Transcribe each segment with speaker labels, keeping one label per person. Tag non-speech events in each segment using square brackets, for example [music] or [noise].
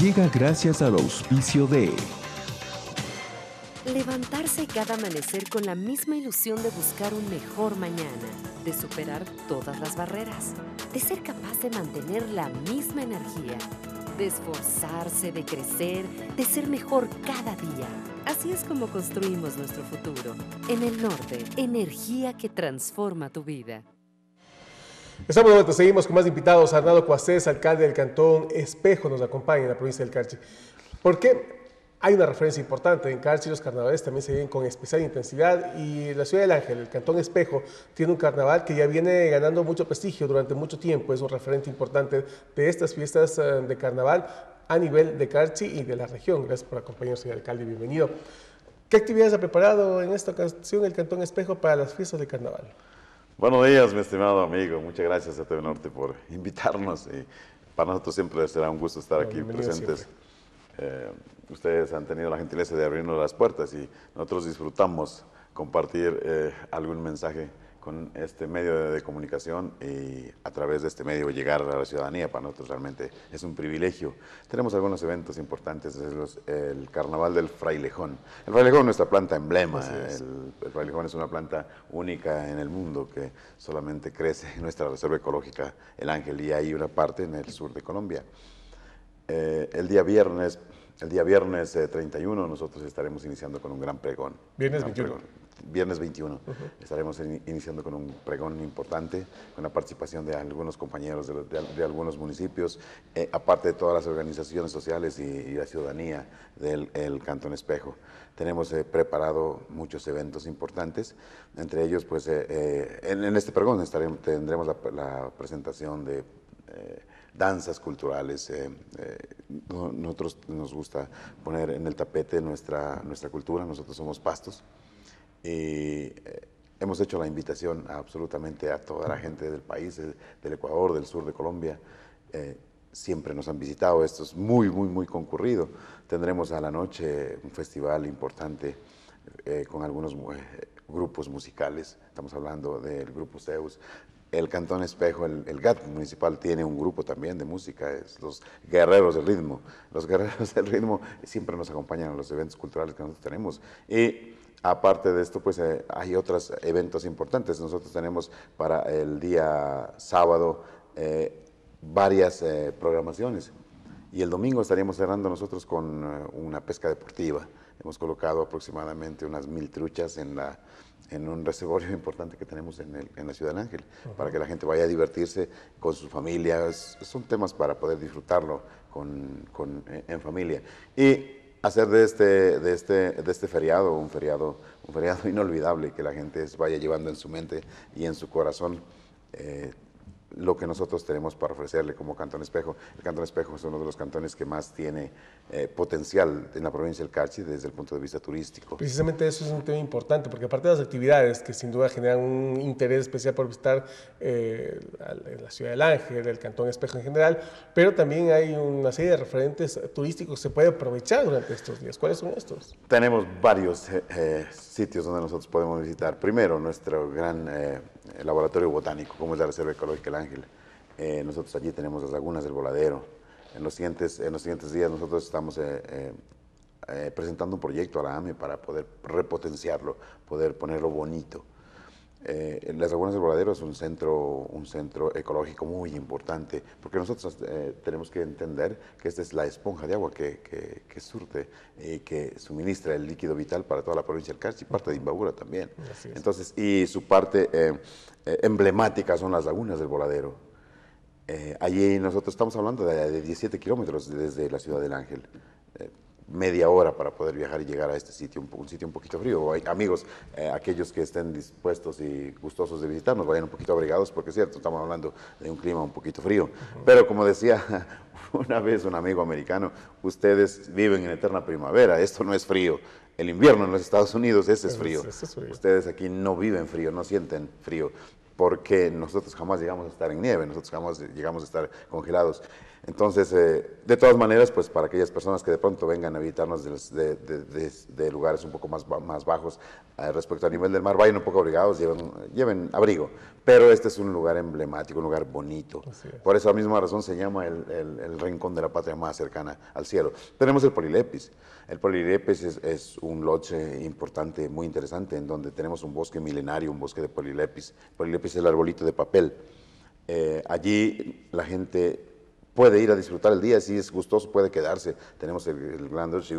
Speaker 1: llega gracias al auspicio de Levantarse cada amanecer con la misma ilusión de buscar un mejor mañana,
Speaker 2: de superar todas las barreras, de ser capaz de mantener la misma energía, de esforzarse, de crecer, de ser mejor cada día. Así es como construimos nuestro futuro. En el norte, energía que transforma tu vida.
Speaker 1: Estamos de vuelta, seguimos con más invitados. Arnaldo Cuasés, alcalde del Cantón Espejo, nos acompaña en la provincia del Carchi. ¿Por qué? Hay una referencia importante, en Carchi los carnavales también se vienen con especial intensidad y la ciudad del Ángel, el Cantón Espejo, tiene un carnaval que ya viene ganando mucho prestigio durante mucho tiempo, es un referente importante de estas fiestas eh, de carnaval a nivel de Carchi y de la región. Gracias por acompañarnos, señor alcalde, bienvenido. ¿Qué actividades ha preparado en esta ocasión el Cantón Espejo para las fiestas de carnaval?
Speaker 2: Buenos días, mi estimado amigo. Muchas gracias a TV Norte por [laughs] invitarnos. Y para nosotros siempre será un gusto estar aquí presentes. Eh, ustedes han tenido la gentileza de abrirnos las puertas y nosotros disfrutamos compartir eh, algún mensaje con este medio de, comunicación y a través de este medio llegar a la ciudadanía. Para nosotros realmente es un privilegio. Tenemos algunos eventos importantes, es el Carnaval del Frailejón. El Frailejón es nuestra planta emblema. El, Frailejón es una planta única en el mundo que solamente crece en nuestra reserva ecológica El Ángel y hay una parte en el sur de Colombia. Eh, el día viernes, el día viernes 31 eh, nosotros estaremos iniciando con un gran pregón. Viernes viernes 21 estaremos iniciando con un pregón importante, con la participación de algunos compañeros de, algunos municipios, eh, aparte de todas las organizaciones sociales y, la ciudadanía del Cantón Espejo. Tenemos eh, preparado muchos eventos importantes, entre ellos, pues, eh, en, este pregón estaremos, tendremos la, presentación de danzas culturales. nosotros nos gusta poner en el tapete nuestra, nuestra cultura, nosotros somos pastos. Y eh, hemos hecho la invitación absolutamente a toda la gente del país, del Ecuador, del sur de Colombia. Eh, siempre nos han visitado, esto es muy, muy, muy concurrido. Tendremos a la noche un festival importante eh, con algunos grupos musicales, estamos hablando del grupo Zeus. El Cantón Espejo, el, el, GAT municipal, tiene un grupo también de música, es los Guerreros del Ritmo. Los Guerreros del Ritmo siempre nos acompañan a los eventos culturales que nosotros tenemos. Y Aparte de esto, pues eh, hay otros eventos importantes. Nosotros tenemos para el día sábado eh, varias eh, programaciones. Y el domingo estaríamos cerrando nosotros con una pesca deportiva. Hemos colocado aproximadamente unas mil truchas en, la, en un reservorio [laughs] importante que tenemos en, la Ciudad de Ángel, para que la gente vaya a divertirse con sus familias. Son temas para poder disfrutarlo en familia. Y hacer de este, de este, de este feriado, un feriado un feriado [laughs] inolvidable que la gente vaya llevando en su mente y en su corazón. Eh, lo que nosotros tenemos para ofrecerle como Cantón Espejo. El Cantón Espejo es uno de los cantones que más tiene eh, potencial en la provincia del Carchi desde el punto de vista turístico.
Speaker 1: Precisamente eso es un tema importante, porque aparte de las actividades que sin duda generan un interés especial por visitar eh, la ciudad del Ángel, el Cantón Espejo en general, pero también hay una serie de referentes turísticos que se puede aprovechar durante estos días. ¿Cuáles son estos?
Speaker 2: Tenemos varios eh, sitios donde nosotros podemos visitar. Primero, nuestro gran el eh, laboratorio botánico, como es la Reserva Ecológica El Ángel. Eh, nosotros allí tenemos las lagunas del voladero. En los siguientes, en los siguientes días nosotros estamos eh, presentando un proyecto a la AME para poder repotenciarlo, poder ponerlo bonito. Eh, las Lagunas del Voladero es un centro, un centro ecológico muy importante, porque nosotros eh, tenemos que entender que esta es la esponja de agua que, surte y que suministra el líquido vital para toda la provincia del Carchi y parte de Imbabura también. Entonces, y su parte eh, emblemática son las Lagunas del Voladero. allí nosotros estamos hablando de, de 17 kilómetros desde la ciudad del Ángel media hora para poder viajar y llegar a este sitio, un, sitio un poquito frío. Amigos, eh, aquellos que estén dispuestos y gustosos de visitarnos, vayan un poquito abrigados, porque es cierto, estamos hablando de un clima un poquito frío. Pero como decía [laughs] una vez un amigo americano, ustedes viven en eterna primavera, esto no es frío. El invierno en los Estados Unidos, Ese es frío. Ustedes aquí no viven frío, no sienten frío, porque nosotros jamás llegamos a estar en nieve, nosotros jamás llegamos a estar congelados. Entonces, eh, de todas maneras, pues para aquellas personas que de pronto vengan a visitarnos de, lugares un poco más, más bajos eh, respecto a nivel del mar, vayan un poco abrigados, lleven, abrigo. Pero este es un lugar emblemático, un lugar bonito. Por esa misma razón se llama el, rincón de la patria más cercana al cielo. Tenemos el Polilepis. El Polilepis es, un loche importante, muy interesante, en donde tenemos un bosque milenario, un bosque de Polilepis. Polilepis es el arbolito de papel. Eh, allí la gente puede ir a disfrutar el día, si es gustoso puede quedarse. Tenemos el, el y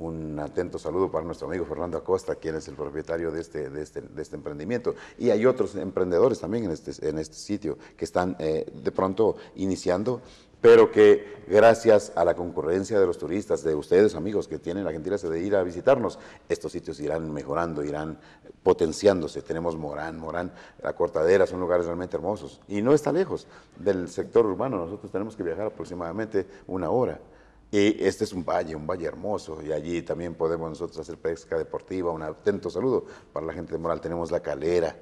Speaker 2: un, atento saludo para nuestro amigo Fernando Acosta, quien es el propietario este, de este, de este, emprendimiento. Y hay otros emprendedores también en este, en este sitio que están eh, de pronto iniciando pero que gracias a la concurrencia de los turistas, de ustedes amigos que tienen la gentileza de ir a visitarnos, estos sitios irán mejorando, irán potenciándose. Tenemos Morán, Morán, La Cortadera, son lugares realmente hermosos. Y no está lejos del sector urbano, nosotros tenemos que viajar aproximadamente una hora. Y este es un valle, un valle hermoso, y allí también podemos nosotros hacer pesca deportiva. Un atento saludo para la gente de Moral. Tenemos la calera.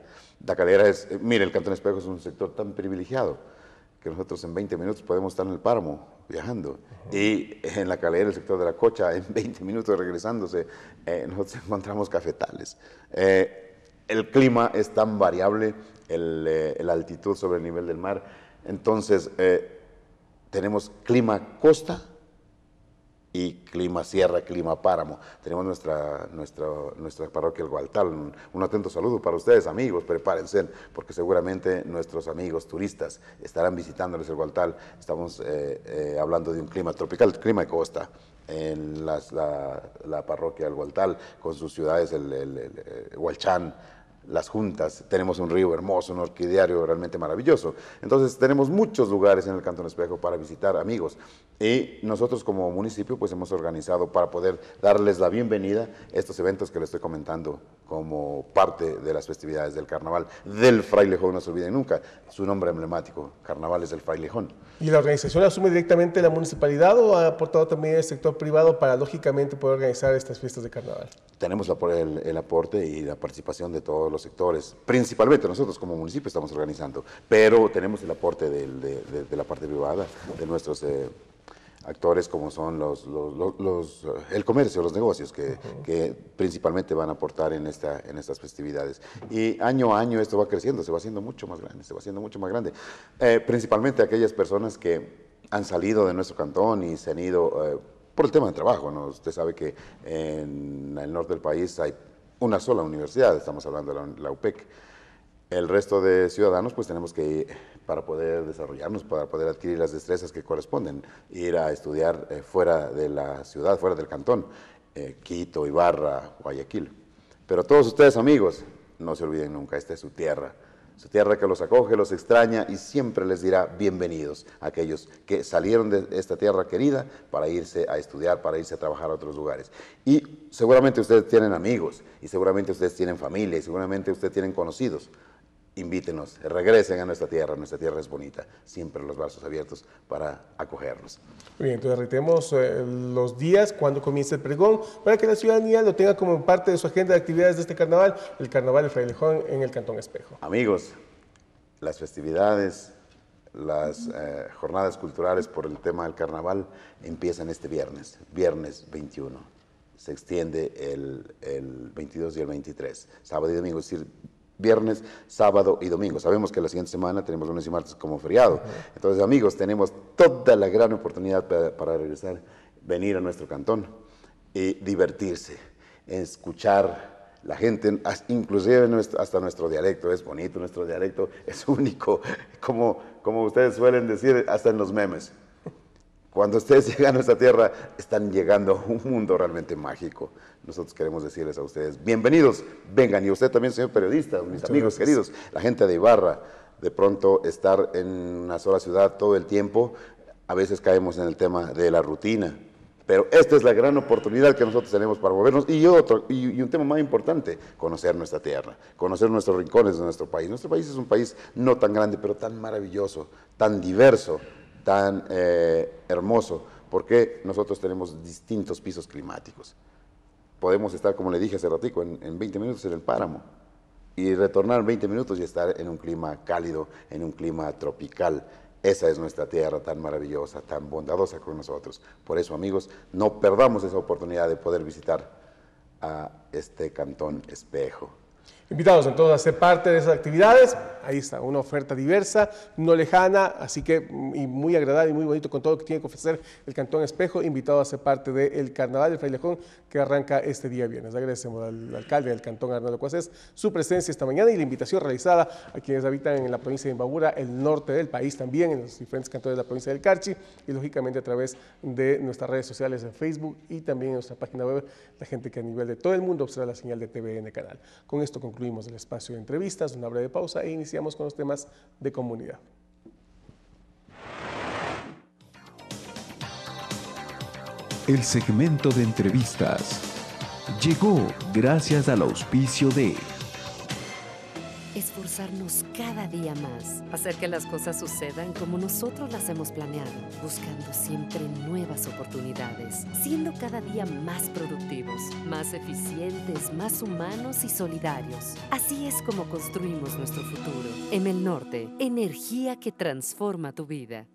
Speaker 2: La calera es, eh, mire, el Cantón Espejo es un sector tan privilegiado que nosotros en 20 minutos podemos estar en el páramo viajando y en la calera del sector de la cocha en 20 [laughs] minutos regresándose nos eh, nosotros [laughs] encontramos cafetales. Eh, el clima es tan variable, eh, la altitud sobre el nivel del mar, entonces tenemos clima costa y clima sierra, clima páramo. Tenemos nuestra, nuestra parroquia El Gualtal. Un, atento saludo para ustedes, amigos. Prepárense, porque seguramente nuestros amigos turistas estarán visitándoles el Gualtal. Estamos eh, eh, hablando de un clima tropical, clima de costa en la, parroquia El Gualtal, con sus ciudades, el, el, eh, las juntas, tenemos un río hermoso, un orquideario realmente maravilloso. Entonces tenemos muchos lugares en el Cantón Espejo para visitar amigos y nosotros como municipio pues hemos organizado para poder darles la bienvenida estos eventos que les estoy comentando como parte de las festividades del carnaval del Frailejón, no se olviden nunca, su nombre emblemático, Carnavales del Frailejón.
Speaker 1: ¿Y la organización asume directamente la municipalidad o ha aportado también el sector privado para lógicamente poder organizar estas fiestas de carnaval?
Speaker 2: Tenemos el aporte y la participación de todos los sectores, principalmente nosotros como municipio estamos organizando, pero tenemos el aporte de, la parte privada, de nuestros eh, actores como son los, eh, el comercio, los negocios que, principalmente van a aportar en, esta, estas festividades. Y año a año esto va creciendo, se va haciendo mucho más grande, se va haciendo mucho más grande. Eh, principalmente aquellas personas que han salido de nuestro cantón y se han ido... por el tema de trabajo, Usted sabe que en el norte del país hay una sola universidad, estamos hablando de la, UPEC. El resto de ciudadanos, pues tenemos que, para poder desarrollarnos, para poder adquirir las destrezas que corresponden, ir a estudiar eh, fuera de la ciudad, fuera del cantón, eh, Quito, Ibarra, Guayaquil. Pero todos ustedes, amigos, no se olviden nunca, esta es su tierra su tierra que los acoge, los extraña y siempre les dirá bienvenidos a aquellos que salieron de esta tierra querida para irse a estudiar, para irse a trabajar a otros lugares. Y seguramente ustedes tienen amigos, y seguramente ustedes tienen familia, y seguramente ustedes tienen conocidos invítenos, regresen a nuestra tierra, nuestra tierra es bonita, siempre los brazos abiertos para acogernos.
Speaker 1: bien, entonces reiteremos eh, los días cuando comience el pregón, para que la ciudadanía lo tenga como parte de su agenda de actividades de este carnaval, el carnaval de Frailejón en el Cantón Espejo.
Speaker 2: Amigos, las festividades, las eh, jornadas culturales por el tema del carnaval empiezan este viernes, viernes 21. Se extiende el, el 22 y el 23, sábado y domingo, es decir, viernes, sábado y domingo. Sabemos que la siguiente semana tenemos lunes y martes como feriado. Entonces, amigos, tenemos toda la gran oportunidad para, regresar, venir a nuestro cantón y divertirse, escuchar la gente, inclusive hasta nuestro dialecto, es bonito, nuestro dialecto es [laughs] único, como, como ustedes suelen decir, hasta en los memes. Cuando ustedes [laughs] llegan a nuestra tierra, están llegando a un mundo realmente mágico. Nosotros queremos decirles a ustedes, bienvenidos, vengan. Y usted también, señor periodista, mis amigos queridos, la gente de Ibarra, de pronto estar en una sola ciudad todo el tiempo, a veces caemos en el tema de la rutina. Pero esta es la gran oportunidad que nosotros tenemos para movernos y, otro, y, un tema más importante, conocer nuestra tierra, conocer nuestros rincones de nuestro país. Nuestro país es un país no tan grande, pero tan maravilloso, tan diverso, tan eh, hermoso, porque nosotros tenemos distintos pisos climáticos. Podemos estar, como le dije hace ratico, en, en 20 minutos en el páramo y retornar 20 minutos y estar en un clima cálido, en un clima tropical. Esa es nuestra tierra tan maravillosa, tan bondadosa con nosotros. Por eso, amigos, no perdamos esa oportunidad de poder visitar a este cantón espejo.
Speaker 1: Invitados entonces a ser parte de esas actividades. Ahí está, una oferta diversa, no lejana, así que mm, y muy agradable y muy bonito con todo lo que tiene que ofrecer el Cantón Espejo. invitado a ser parte del de Carnaval del Frailejón que arranca este día viernes. Agradecemos al alcalde del Cantón Arnaldo Coacés su presencia esta mañana y la invitación realizada a quienes habitan en la provincia de Imbabura, el norte del país también, en los diferentes cantones de la provincia del Carchi y lógicamente a través de nuestras redes sociales en Facebook y también en nuestra página web, la gente que a nivel de todo el mundo observa la señal de TVN Canal. Con esto concluimos concluimos el espacio de entrevistas, una breve pausa e iniciamos con los temas de comunidad. El segmento de entrevistas llegó gracias al auspicio de esforzarnos cada
Speaker 2: día más, hacer que las cosas sucedan como nosotros las hemos planeado, buscando siempre
Speaker 1: nuevas oportunidades, siendo cada día más productivos, más eficientes, más humanos y solidarios. Así es como construimos nuestro futuro.
Speaker 2: En el norte, energía que transforma tu vida.